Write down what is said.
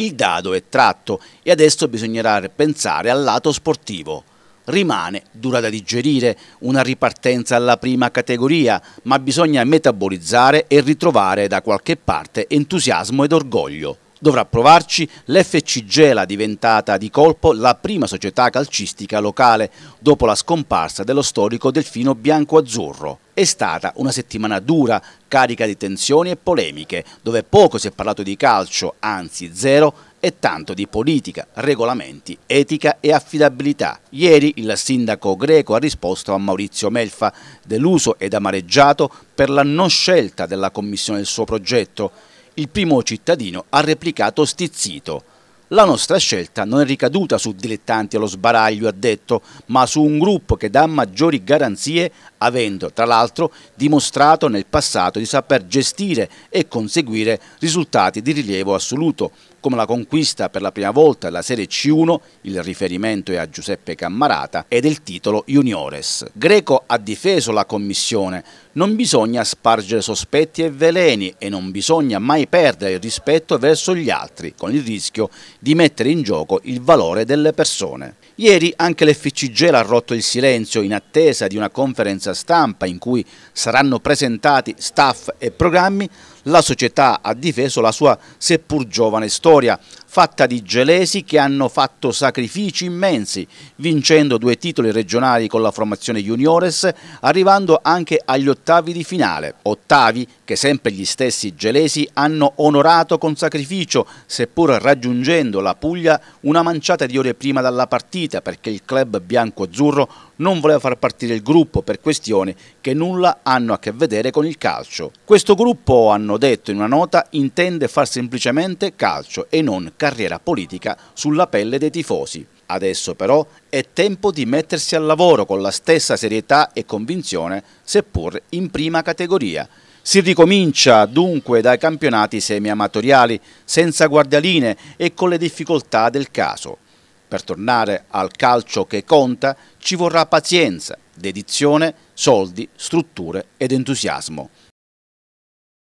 Il dado è tratto e adesso bisognerà pensare al lato sportivo. Rimane dura da digerire una ripartenza alla prima categoria, ma bisogna metabolizzare e ritrovare da qualche parte entusiasmo ed orgoglio. Dovrà provarci l'FC Gela, diventata di colpo la prima società calcistica locale, dopo la scomparsa dello storico Delfino Bianco-Azzurro. È stata una settimana dura, carica di tensioni e polemiche, dove poco si è parlato di calcio, anzi zero, e tanto di politica, regolamenti, etica e affidabilità. Ieri il sindaco greco ha risposto a Maurizio Melfa, deluso ed amareggiato per la non scelta della commissione del suo progetto il primo cittadino ha replicato stizzito. La nostra scelta non è ricaduta su dilettanti allo sbaraglio, ha detto, ma su un gruppo che dà maggiori garanzie, avendo tra l'altro dimostrato nel passato di saper gestire e conseguire risultati di rilievo assoluto, come la conquista per la prima volta della Serie C1, il riferimento è a Giuseppe Cammarata, e del titolo Juniores. Greco ha difeso la commissione, non bisogna spargere sospetti e veleni e non bisogna mai perdere il rispetto verso gli altri, con il rischio di mettere in gioco il valore delle persone. Ieri anche l'FCG ha rotto il silenzio in attesa di una conferenza stampa in cui saranno presentati staff e programmi la società ha difeso la sua seppur giovane storia, fatta di gelesi che hanno fatto sacrifici immensi, vincendo due titoli regionali con la formazione juniores, arrivando anche agli ottavi di finale. Ottavi che sempre gli stessi gelesi hanno onorato con sacrificio, seppur raggiungendo la Puglia una manciata di ore prima dalla partita, perché il club bianco-azzurro non voleva far partire il gruppo per questioni che nulla hanno a che vedere con il calcio. Questo gruppo hanno hanno detto in una nota, intende far semplicemente calcio e non carriera politica sulla pelle dei tifosi. Adesso però è tempo di mettersi al lavoro con la stessa serietà e convinzione, seppur in prima categoria. Si ricomincia dunque dai campionati semi-amatoriali, senza guardialine e con le difficoltà del caso. Per tornare al calcio che conta ci vorrà pazienza, dedizione, soldi, strutture ed entusiasmo.